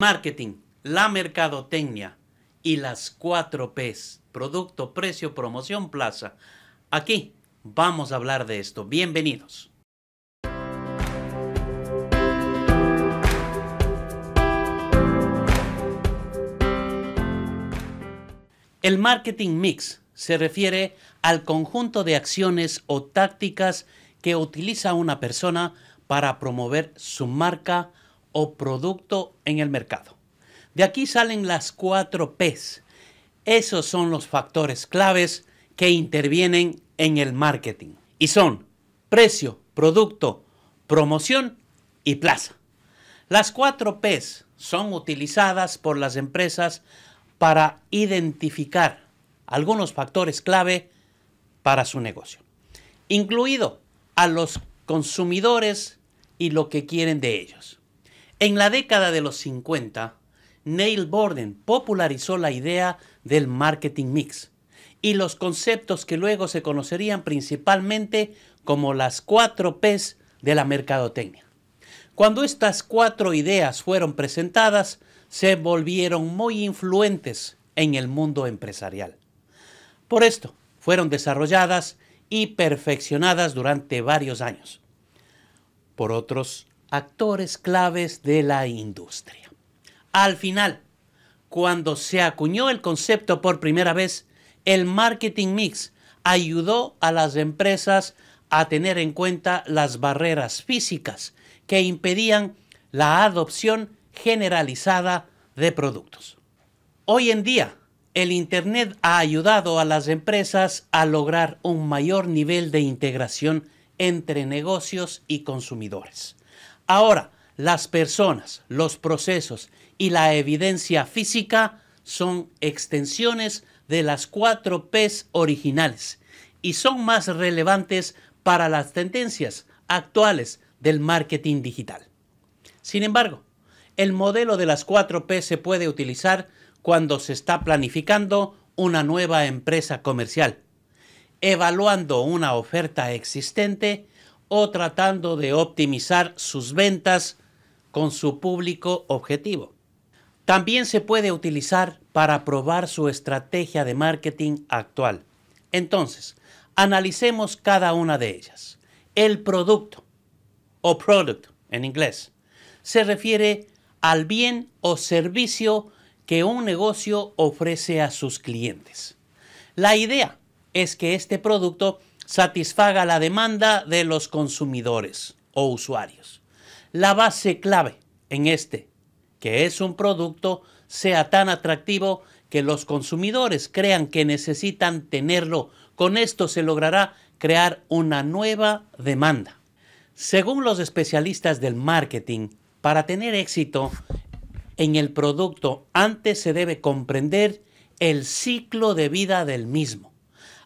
marketing, la mercadotecnia y las cuatro P's, producto, precio, promoción, plaza. Aquí vamos a hablar de esto. Bienvenidos. El marketing mix se refiere al conjunto de acciones o tácticas que utiliza una persona para promover su marca, o producto en el mercado. De aquí salen las cuatro Ps. Esos son los factores claves que intervienen en el marketing. Y son precio, producto, promoción y plaza. Las cuatro Ps son utilizadas por las empresas para identificar algunos factores clave para su negocio, incluido a los consumidores y lo que quieren de ellos. En la década de los 50, Neil Borden popularizó la idea del marketing mix y los conceptos que luego se conocerían principalmente como las cuatro Ps de la mercadotecnia. Cuando estas cuatro ideas fueron presentadas, se volvieron muy influentes en el mundo empresarial. Por esto, fueron desarrolladas y perfeccionadas durante varios años. Por otros, actores claves de la industria. Al final, cuando se acuñó el concepto por primera vez, el marketing mix ayudó a las empresas a tener en cuenta las barreras físicas que impedían la adopción generalizada de productos. Hoy en día, el Internet ha ayudado a las empresas a lograr un mayor nivel de integración entre negocios y consumidores. Ahora, las personas, los procesos y la evidencia física son extensiones de las cuatro Ps originales y son más relevantes para las tendencias actuales del marketing digital. Sin embargo, el modelo de las 4P se puede utilizar cuando se está planificando una nueva empresa comercial, evaluando una oferta existente o tratando de optimizar sus ventas con su público objetivo. También se puede utilizar para probar su estrategia de marketing actual. Entonces, analicemos cada una de ellas. El producto o product en inglés se refiere al bien o servicio que un negocio ofrece a sus clientes. La idea es que este producto satisfaga la demanda de los consumidores o usuarios. La base clave en este, que es un producto, sea tan atractivo que los consumidores crean que necesitan tenerlo. Con esto se logrará crear una nueva demanda. Según los especialistas del marketing, para tener éxito en el producto antes se debe comprender el ciclo de vida del mismo.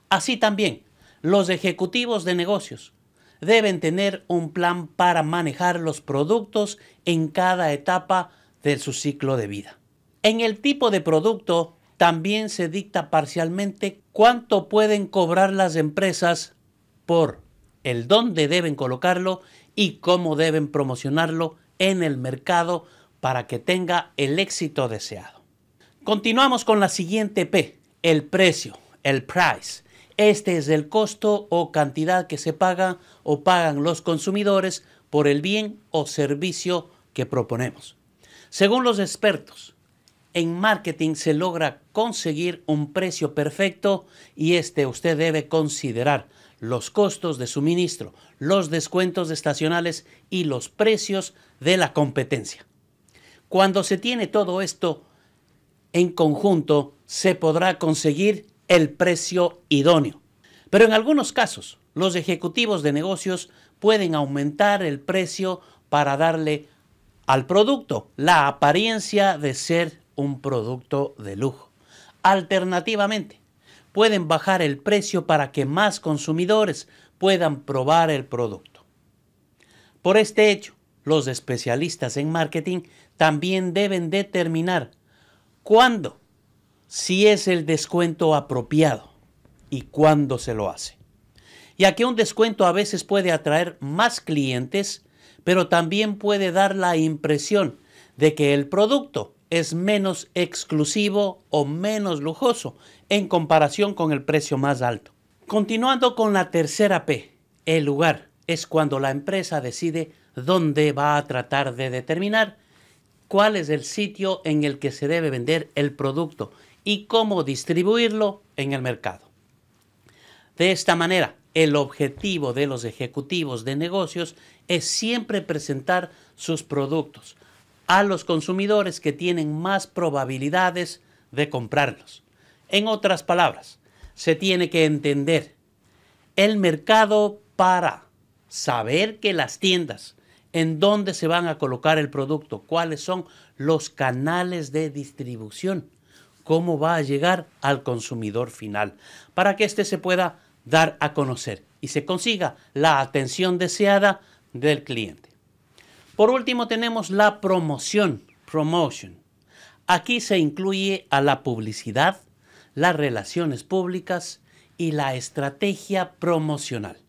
Así también, los ejecutivos de negocios deben tener un plan para manejar los productos en cada etapa de su ciclo de vida. En el tipo de producto también se dicta parcialmente cuánto pueden cobrar las empresas por el dónde deben colocarlo y cómo deben promocionarlo en el mercado para que tenga el éxito deseado. Continuamos con la siguiente P, el precio, el price. Este es el costo o cantidad que se paga o pagan los consumidores por el bien o servicio que proponemos. Según los expertos, en marketing se logra conseguir un precio perfecto y este usted debe considerar los costos de suministro, los descuentos estacionales y los precios de la competencia. Cuando se tiene todo esto en conjunto, se podrá conseguir el precio idóneo. Pero en algunos casos, los ejecutivos de negocios pueden aumentar el precio para darle al producto la apariencia de ser un producto de lujo. Alternativamente, pueden bajar el precio para que más consumidores puedan probar el producto. Por este hecho, los especialistas en marketing también deben determinar cuándo si es el descuento apropiado y cuándo se lo hace. Ya que un descuento a veces puede atraer más clientes, pero también puede dar la impresión de que el producto es menos exclusivo o menos lujoso en comparación con el precio más alto. Continuando con la tercera P, el lugar es cuando la empresa decide dónde va a tratar de determinar cuál es el sitio en el que se debe vender el producto y cómo distribuirlo en el mercado. De esta manera, el objetivo de los ejecutivos de negocios es siempre presentar sus productos a los consumidores que tienen más probabilidades de comprarlos. En otras palabras, se tiene que entender el mercado para saber que las tiendas en dónde se van a colocar el producto, cuáles son los canales de distribución, cómo va a llegar al consumidor final, para que éste se pueda dar a conocer y se consiga la atención deseada del cliente. Por último tenemos la promoción, Aquí se incluye a la publicidad, las relaciones públicas y la estrategia promocional.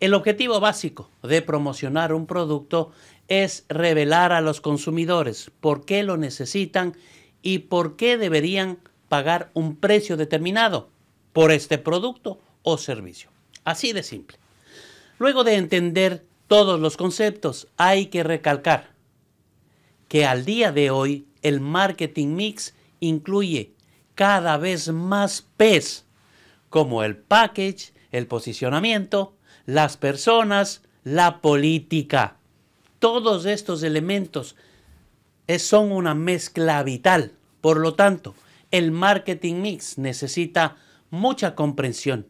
El objetivo básico de promocionar un producto es revelar a los consumidores por qué lo necesitan y por qué deberían pagar un precio determinado por este producto o servicio. Así de simple. Luego de entender todos los conceptos, hay que recalcar que al día de hoy el marketing mix incluye cada vez más P's, e como el package, el posicionamiento, las personas, la política. Todos estos elementos son una mezcla vital. Por lo tanto, el marketing mix necesita mucha comprensión,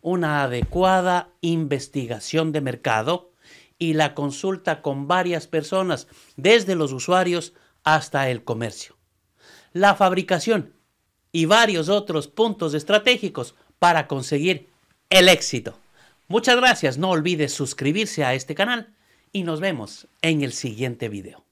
una adecuada investigación de mercado y la consulta con varias personas, desde los usuarios hasta el comercio. La fabricación y varios otros puntos estratégicos para conseguir el éxito. Muchas gracias, no olvides suscribirse a este canal y nos vemos en el siguiente video.